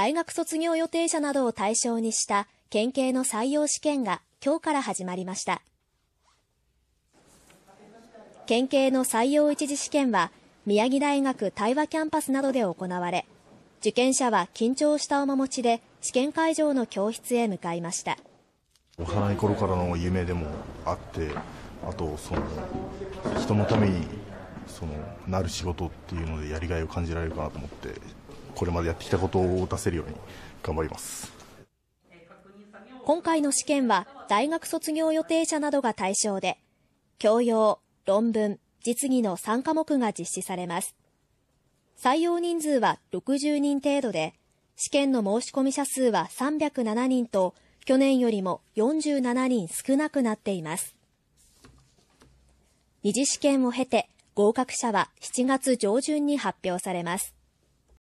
大学卒業予定者などを対象にした県警の採用試験が今日から始まりました県警の採用一次試験は宮城大学対話キャンパスなどで行われ受験者は緊張した面持ちで試験会場の教室へ向かいました幼い頃からの夢でもあってあとその人のためにそのなる仕事っていうのでやりがいを感じられるかなと思ってこれまでやってきたことを出せるように頑張ります。今回の試験は大学卒業予定者などが対象で、教養、論文、実技の3科目が実施されます。採用人数は60人程度で、試験の申し込み者数は307人と、去年よりも47人少なくなっています。二次試験を経て合格者は7月上旬に発表されます。